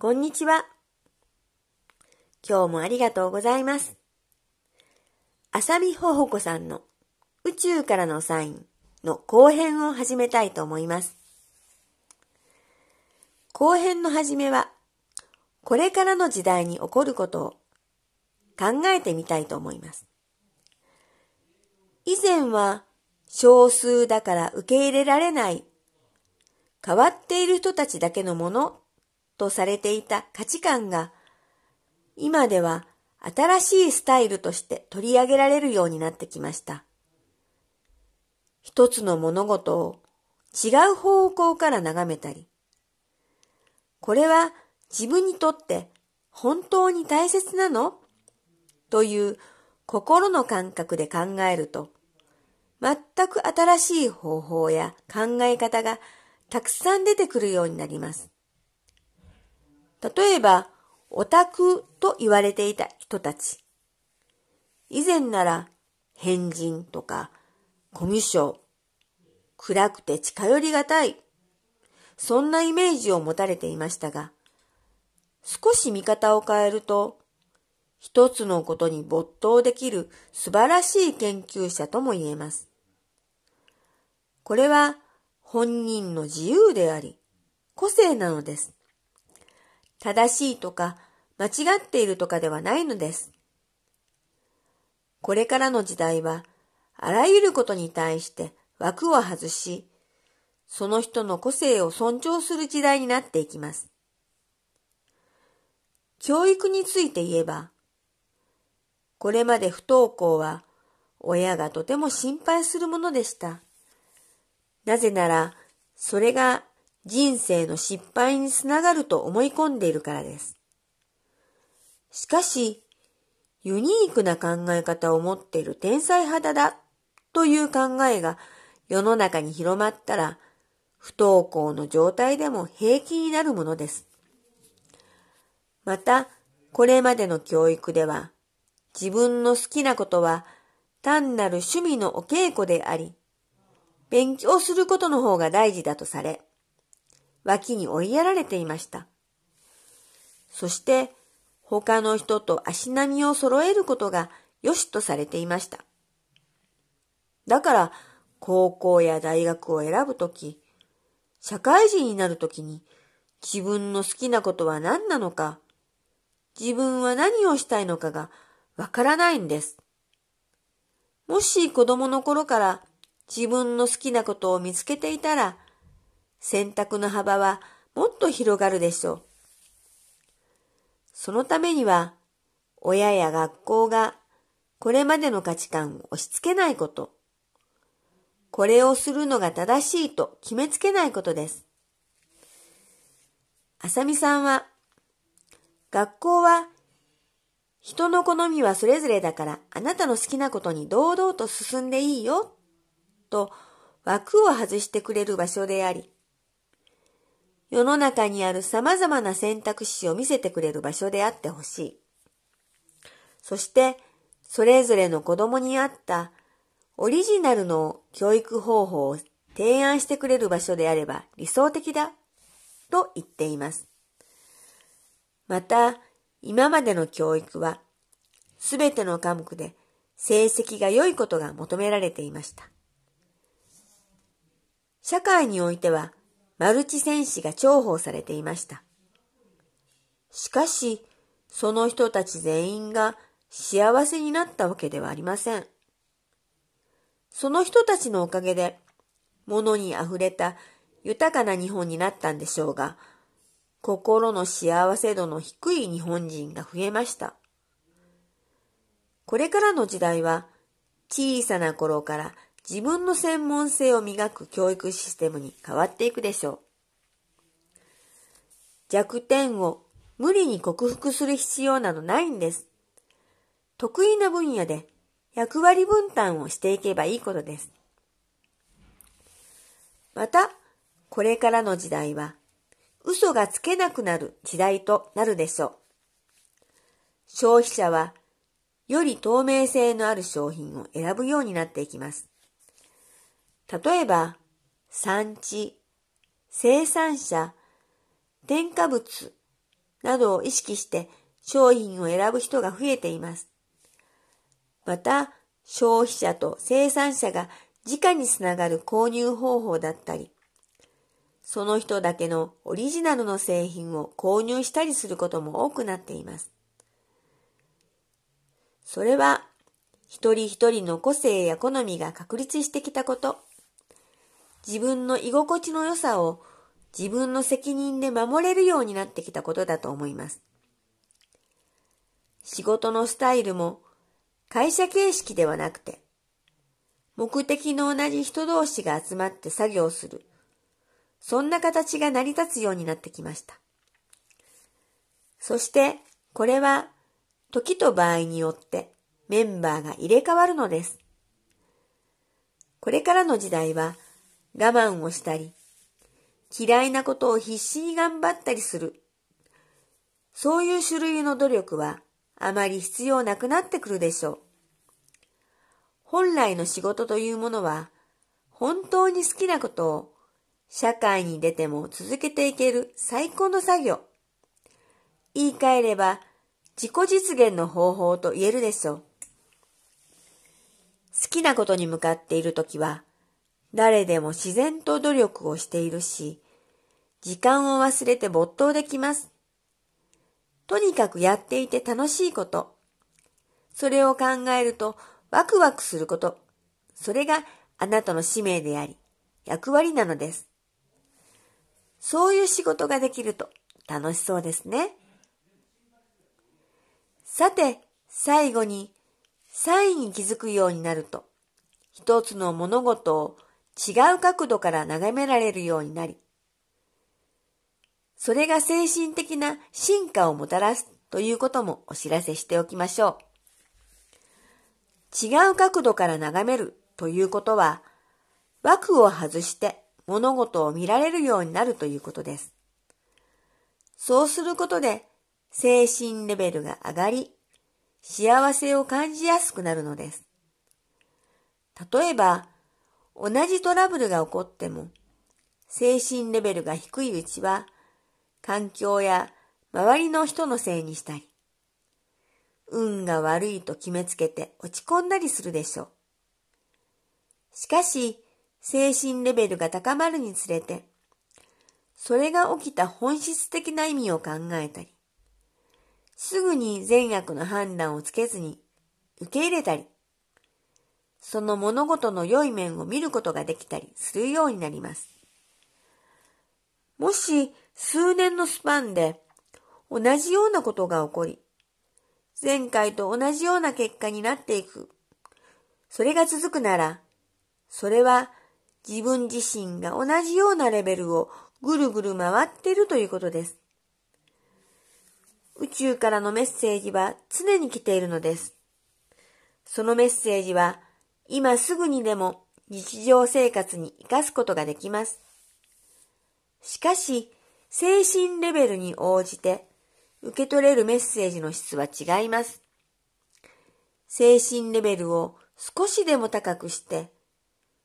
こんにちは。今日もありがとうございます。さ見ほほこさんの宇宙からのサインの後編を始めたいと思います。後編の始めは、これからの時代に起こることを考えてみたいと思います。以前は少数だから受け入れられない変わっている人たちだけのものとされていた価値観が、今では新しいスタイルとして取り上げられるようになってきました。一つの物事を違う方向から眺めたり、これは自分にとって本当に大切なのという心の感覚で考えると、全く新しい方法や考え方がたくさん出てくるようになります。例えば、オタクと言われていた人たち。以前なら、変人とか、コミュ障、暗くて近寄りがたい。そんなイメージを持たれていましたが、少し見方を変えると、一つのことに没頭できる素晴らしい研究者とも言えます。これは本人の自由であり、個性なのです。正しいとか間違っているとかではないのです。これからの時代は、あらゆることに対して枠を外し、その人の個性を尊重する時代になっていきます。教育について言えば、これまで不登校は親がとても心配するものでした。なぜなら、それが人生の失敗につながると思い込んでいるからです。しかし、ユニークな考え方を持っている天才肌だという考えが世の中に広まったら、不登校の状態でも平気になるものです。また、これまでの教育では、自分の好きなことは単なる趣味のお稽古であり、勉強することの方が大事だとされ、脇に追いやられていました。そして、他の人と足並みを揃えることが良しとされていました。だから、高校や大学を選ぶとき、社会人になるときに、自分の好きなことは何なのか、自分は何をしたいのかがわからないんです。もし子供の頃から自分の好きなことを見つけていたら、選択の幅はもっと広がるでしょう。そのためには、親や学校がこれまでの価値観を押し付けないこと。これをするのが正しいと決めつけないことです。あさみさんは、学校は人の好みはそれぞれだからあなたの好きなことに堂々と進んでいいよと枠を外してくれる場所であり、世の中にある様々な選択肢を見せてくれる場所であってほしい。そして、それぞれの子供に合ったオリジナルの教育方法を提案してくれる場所であれば理想的だと言っています。また、今までの教育はすべての科目で成績が良いことが求められていました。社会においてはマルチ戦士が重宝されていました。しかし、その人たち全員が幸せになったわけではありません。その人たちのおかげで、物に溢れた豊かな日本になったんでしょうが、心の幸せ度の低い日本人が増えました。これからの時代は、小さな頃から自分の専門性を磨く教育システムに変わっていくでしょう。弱点を無理に克服する必要などないんです。得意な分野で役割分担をしていけばいいことです。また、これからの時代は嘘がつけなくなる時代となるでしょう。消費者はより透明性のある商品を選ぶようになっていきます。例えば、産地、生産者、添加物などを意識して商品を選ぶ人が増えています。また、消費者と生産者が直につながる購入方法だったり、その人だけのオリジナルの製品を購入したりすることも多くなっています。それは、一人一人の個性や好みが確立してきたこと、自分の居心地の良さを自分の責任で守れるようになってきたことだと思います。仕事のスタイルも会社形式ではなくて、目的の同じ人同士が集まって作業する。そんな形が成り立つようになってきました。そして、これは、時と場合によってメンバーが入れ替わるのです。これからの時代は、我慢をしたり、嫌いなことを必死に頑張ったりする。そういう種類の努力はあまり必要なくなってくるでしょう。本来の仕事というものは、本当に好きなことを社会に出ても続けていける最高の作業。言い換えれば自己実現の方法と言えるでしょう。好きなことに向かっているときは誰でも自然と努力をしているし、時間を忘れて没頭できます。とにかくやっていて楽しいこと。それを考えるとワクワクすること。それがあなたの使命であり、役割なのです。そういう仕事ができると楽しそうですね。さて、最後に、サインに気づくようになると、一つの物事を違う角度から眺められるようになり、それが精神的な進化をもたらすということもお知らせしておきましょう。違う角度から眺めるということは、枠を外して物事を見られるようになるということです。そうすることで精神レベルが上がり、幸せを感じやすくなるのです。例えば、同じトラブルが起こっても、精神レベルが低いうちは、環境や周りの人のせいにしたり、運が悪いと決めつけて落ち込んだりするでしょう。しかし、精神レベルが高まるにつれて、それが起きた本質的な意味を考えたり、すぐに善悪の判断をつけずに受け入れたり、その物事の良い面を見ることができたりするようになります。もし数年のスパンで同じようなことが起こり、前回と同じような結果になっていく。それが続くなら、それは自分自身が同じようなレベルをぐるぐる回っているということです。宇宙からのメッセージは常に来ているのです。そのメッセージは今すぐにでも日常生活に生かすことができます。しかし、精神レベルに応じて受け取れるメッセージの質は違います。精神レベルを少しでも高くして、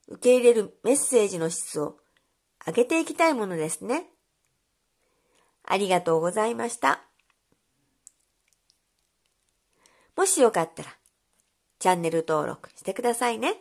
受け入れるメッセージの質を上げていきたいものですね。ありがとうございました。もしよかったら、チャンネル登録してくださいね。